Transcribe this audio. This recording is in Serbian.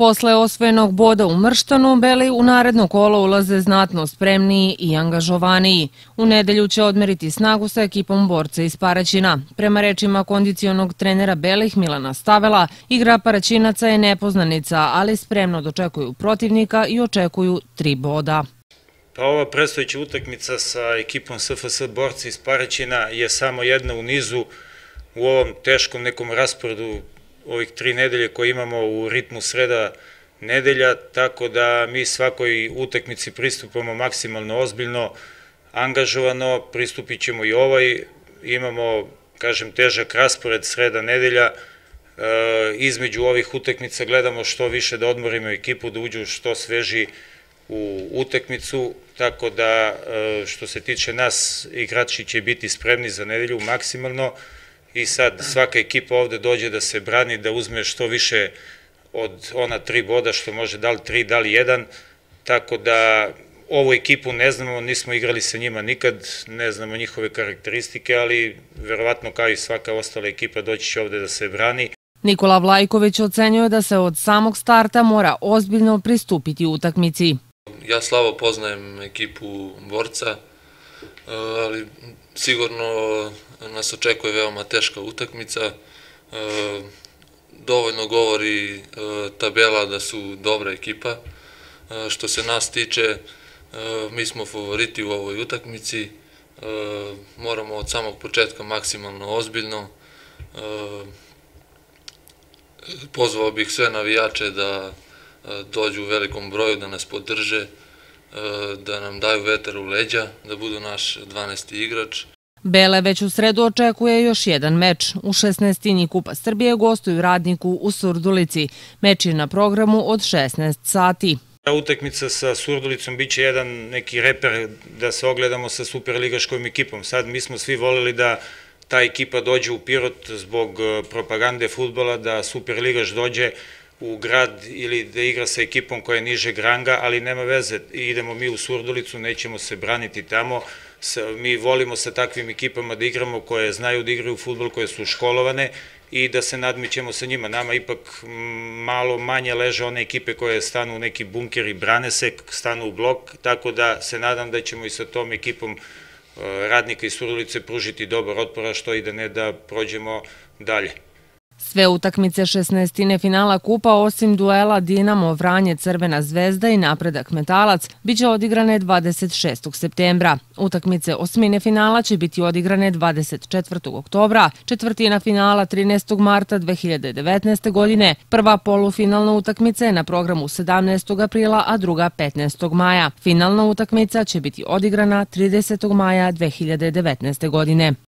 Posle osvojenog boda u Mrštanu, Beli u naredno kolo ulaze znatno spremniji i angažovaniji. U nedelju će odmeriti snagu sa ekipom borca iz Paraćina. Prema rečima kondicionog trenera Belih Milana Stavela, igra Paraćinaca je nepoznanica, ali spremno dočekuju protivnika i očekuju tri boda. Pa ova predstojeća utakmica sa ekipom SFS borca iz Paraćina je samo jedna u nizu u ovom teškom nekom rasporedu ovih tri nedelje koje imamo u ritmu sreda nedelja, tako da mi svakoj utakmici pristupamo maksimalno ozbiljno, angažovano, pristupit ćemo i ovaj, imamo, kažem, težak raspored sreda nedelja, e, između ovih utakmica gledamo što više da odmorimo ekipu, da uđu što sveži u utakmicu, tako da e, što se tiče nas, igrači će biti spremni za nedelju maksimalno, i sad svaka ekipa ovde dođe da se brani, da uzme što više od ona tri boda, što može da li tri, da li jedan, tako da ovu ekipu ne znamo, nismo igrali sa njima nikad, ne znamo njihove karakteristike, ali verovatno kao i svaka ostala ekipa doći će ovde da se brani. Nikola Vlajković ocenjuje da se od samog starta mora ozbiljno pristupiti utakmici. Ja slabo poznajem ekipu borca, E, ali sigurno nas očekuje veoma teška utakmica. E, dovoljno govori e, tabela da su dobra ekipa. Što se nas tiče, mi smo favoriti u ovoj utakmici. Moramo od samog početka maksimalno ozbiljno. Pozvao bih sve navijače da dođu u velikom broju, da nas podrže. E, da nam daju veter u leđa, da budu naš 12. igrač. Bele već u sredu očekuje još jedan meč. U 16. Kupa Srbije gostuju radniku u Surdulici. Meč je na programu od 16 sati. Ta utakmica sa Surdulicom biće jedan neki reper da se ogledamo sa superligaškom ekipom. Sad mi smo svi voleli da ta ekipa dođe u Pirot zbog e, propagande futbola, da superligaš dođe u grad ili da igra sa ekipom koja je niže ranga, ali nema veze, idemo mi u Surdulicu, nećemo se braniti tamo, mi volimo sa takvim ekipama da igramo koje znaju da igraju futbol, koje su školovane i da se nadmićemo sa njima. Nama ipak malo manje leže one ekipe koje stanu u neki bunker i brane se, stanu u blok, tako da se nadam da ćemo i sa tom ekipom e, radnika iz Surdulice pružiti dobar otpora, što i da ne da prođemo dalje. Sve utakmice 16. finala kupa osim duela Dinamo Vranje Crvena zvezda i Napredak Metalac biće odigrane 26. septembra. Utakmice osmine finala će biti odigrane 24. oktobra, četvrtina finala 13. marta 2019. godine. Prva polufinalna utakmica je na programu 17. aprila, a druga 15. maja. Finalna utakmica će biti odigrana 30. maja 2019. godine.